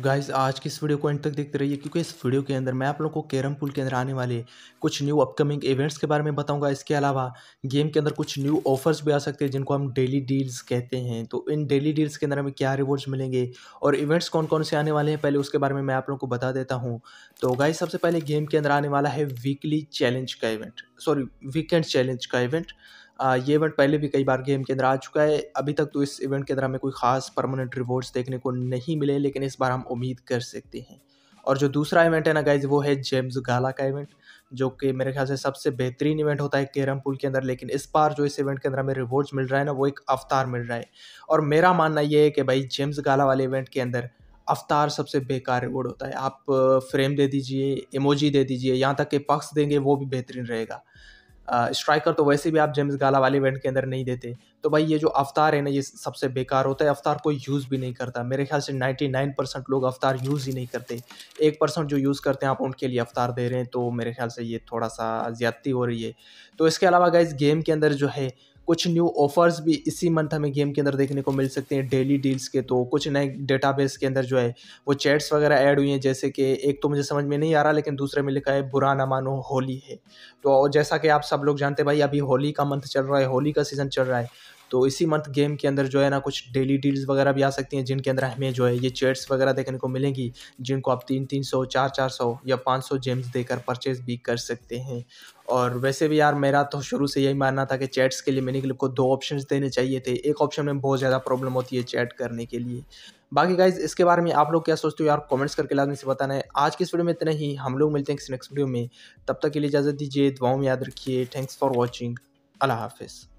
guys आज की इस वीडियो को एंड तक देखते रहिए क्योंकि इस वीडियो के अंदर मैं आप लोगों को कैरम पुल के अंदर आने वाले कुछ न्यू अपकमिंग इवेंट्स के बारे में बताऊंगा इसके अलावा गेम के अंदर कुछ न्यू ऑफर्स भी आ सकते हैं जिनको हम डेली डील्स कहते हैं तो इन डेली डील्स के अंदर हमें क्या रिवॉर्ड्स मिलेंगे और इवेंट्स कौन कौन से आने वाले हैं पहले उसके बारे में मैं आप लोग को बता देता हूँ तो गाइज सबसे पहले गेम के अंदर आने वाला है वीकली चैलेंज का इवेंट सॉरी वीकेंड चैलेंज का इवेंट ये इवेंट पहले भी कई बार गेम के अंदर आ चुका है अभी तक तो इस इवेंट के अंदर हमें कोई खास परमानेंट रिवॉर्ड्स देखने को नहीं मिले लेकिन इस बार हम उम्मीद कर सकते हैं और जो दूसरा इवेंट है ना गाइज वो है जेम्स गाला का इवेंट जो कि मेरे ख्याल से सबसे बेहतरीन इवेंट होता है कैरम पुल के अंदर लेकिन इस बार जो इस इवेंट के अंदर हमें रिवॉर्ड्स मिल रहा है ना वो एक अवतार मिल रहा है और मेरा मानना ये है कि भाई जेम्स गाला वाले इवेंट के अंदर अवतार सबसे बेकार रिवॉर्ड होता है आप फ्रेम दे दीजिए इमोजी दे दीजिए यहाँ तक के पक्स देंगे वो भी बेहतरीन रहेगा स्ट्राइकर तो वैसे भी आप जेम्स गाला वाले इवेंट के अंदर नहीं देते तो भाई ये जो अवतार है ना ये सबसे बेकार होता है अवतार कोई यूज़ भी नहीं करता मेरे ख्याल से 99 परसेंट लोग अवतार यूज़ ही नहीं करते एक परसेंट जो यूज़ करते हैं आप उनके लिए अवतार दे रहे हैं तो मेरे ख्याल से ये थोड़ा सा ज़्यादती हो रही है तो इसके अलावा गाइज गेम के अंदर जो है कुछ न्यू ऑफर्स भी इसी मंथ हमें गेम के अंदर देखने को मिल सकते हैं डेली डील्स के तो कुछ नए डेटाबेस के अंदर जो है वो चैट्स वगैरह ऐड हुई हैं जैसे कि एक तो मुझे समझ में नहीं आ रहा लेकिन दूसरे में लिखा है बुरा ना मानो होली है तो जैसा कि आप सब लोग जानते भाई अभी होली का मंथ चल रहा है होली का सीज़न चल रहा है तो इसी मंथ गेम के अंदर जो है ना कुछ डेली डील्स वगैरह भी आ सकती हैं जिनके अंदर हमें जो है ये चेट्स वगैरह देखने को मिलेंगी जिनको आप तीन तीन सौ चार चार सौ या पाँच सौ जेम्स देकर परचेज भी कर सकते हैं और वैसे भी यार मेरा तो शुरू से यही मानना था कि चैट्स के लिए मैंने को दो ऑप्शन देने चाहिए थे एक ऑप्शन में बहुत ज़्यादा प्रॉब्लम होती है चैट करने के लिए बाकी गाइज इसके बारे में आप लोग क्या सोचते हो यार कमेंट्स करके लाजमी से बताना है आज की इस वीडियो में इतना ही हम लोग मिलते हैं किसी नेक्स्ट वीडियो में तब तक के लिए इजाज़त दीजिए दुआओं में याद रखिए थैंक्स फॉर वॉचिंग अल्लाह हाफिज़